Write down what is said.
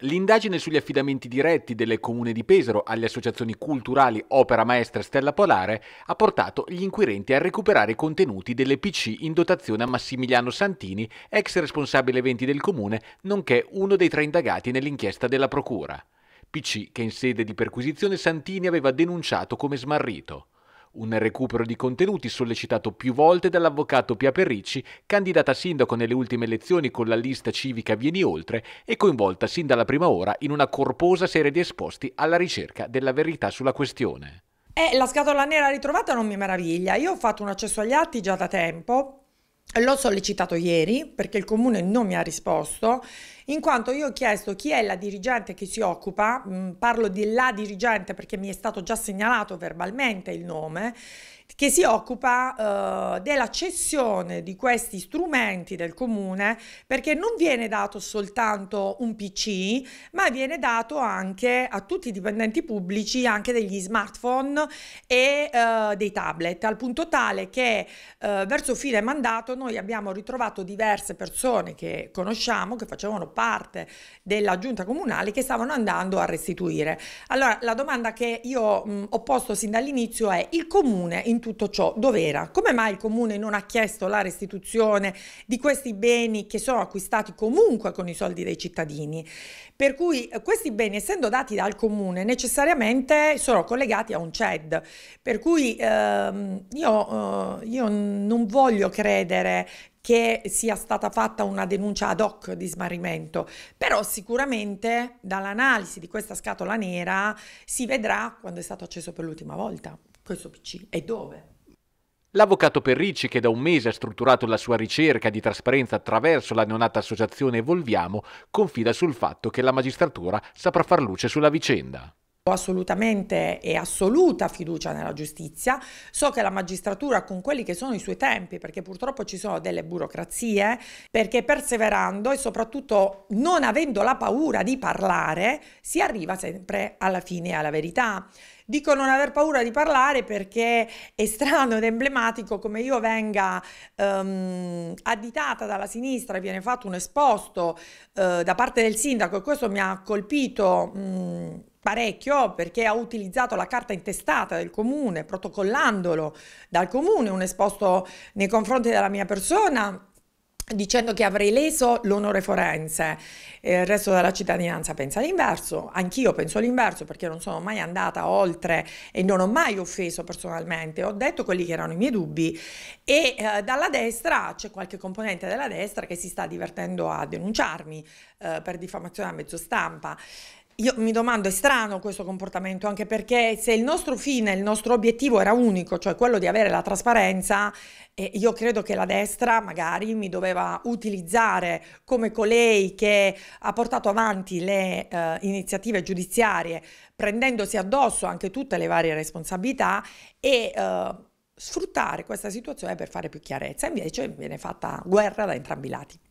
L'indagine sugli affidamenti diretti delle comune di Pesaro alle associazioni culturali Opera Maestra e Stella Polare ha portato gli inquirenti a recuperare i contenuti delle PC in dotazione a Massimiliano Santini, ex responsabile eventi del comune, nonché uno dei tre indagati nell'inchiesta della procura. PC che in sede di perquisizione Santini aveva denunciato come smarrito. Un recupero di contenuti sollecitato più volte dall'avvocato Pia Perricci, candidata a sindaco nelle ultime elezioni con la lista civica Vieni Oltre e coinvolta sin dalla prima ora in una corposa serie di esposti alla ricerca della verità sulla questione. Eh, la scatola nera ritrovata non mi meraviglia. Io ho fatto un accesso agli atti già da tempo L'ho sollecitato ieri perché il comune non mi ha risposto, in quanto io ho chiesto chi è la dirigente che si occupa, mm, parlo di la dirigente perché mi è stato già segnalato verbalmente il nome, che si occupa eh, della cessione di questi strumenti del comune perché non viene dato soltanto un PC, ma viene dato anche a tutti i dipendenti pubblici anche degli smartphone e eh, dei tablet, al punto tale che eh, verso fine mandato noi abbiamo ritrovato diverse persone che conosciamo, che facevano parte della giunta comunale, che stavano andando a restituire. Allora, la domanda che io mh, mm, ho posto sin dall'inizio è il comune in in tutto ciò dov'era? Come mai il comune non ha chiesto la restituzione di questi beni che sono acquistati comunque con i soldi dei cittadini? Per cui eh, questi beni, essendo dati dal comune, necessariamente sono collegati a un CED. Per cui ehm, io, eh, io non voglio credere che sia stata fatta una denuncia ad hoc di smarrimento, però sicuramente dall'analisi di questa scatola nera si vedrà quando è stato acceso per l'ultima volta questo PC e dove? L'avvocato Perricci, che da un mese ha strutturato la sua ricerca di trasparenza attraverso la neonata associazione Evolviamo, confida sul fatto che la magistratura saprà far luce sulla vicenda. Ho assolutamente e assoluta fiducia nella giustizia. So che la magistratura con quelli che sono i suoi tempi, perché purtroppo ci sono delle burocrazie, perché perseverando e soprattutto non avendo la paura di parlare, si arriva sempre alla fine e alla verità. Dico non aver paura di parlare perché è strano ed emblematico come io venga um, additata dalla sinistra, viene fatto un esposto uh, da parte del sindaco e questo mi ha colpito. Um, parecchio perché ha utilizzato la carta intestata del comune, protocollandolo dal comune, un esposto nei confronti della mia persona dicendo che avrei leso l'onore forense. Eh, il resto della cittadinanza pensa l'inverso, anch'io penso l'inverso perché non sono mai andata oltre e non ho mai offeso personalmente, ho detto quelli che erano i miei dubbi e eh, dalla destra c'è qualche componente della destra che si sta divertendo a denunciarmi eh, per diffamazione a mezzo stampa. Io mi domando, è strano questo comportamento, anche perché se il nostro fine, il nostro obiettivo era unico, cioè quello di avere la trasparenza, eh, io credo che la destra magari mi doveva utilizzare come colei che ha portato avanti le eh, iniziative giudiziarie, prendendosi addosso anche tutte le varie responsabilità e eh, sfruttare questa situazione per fare più chiarezza. Invece viene fatta guerra da entrambi i lati.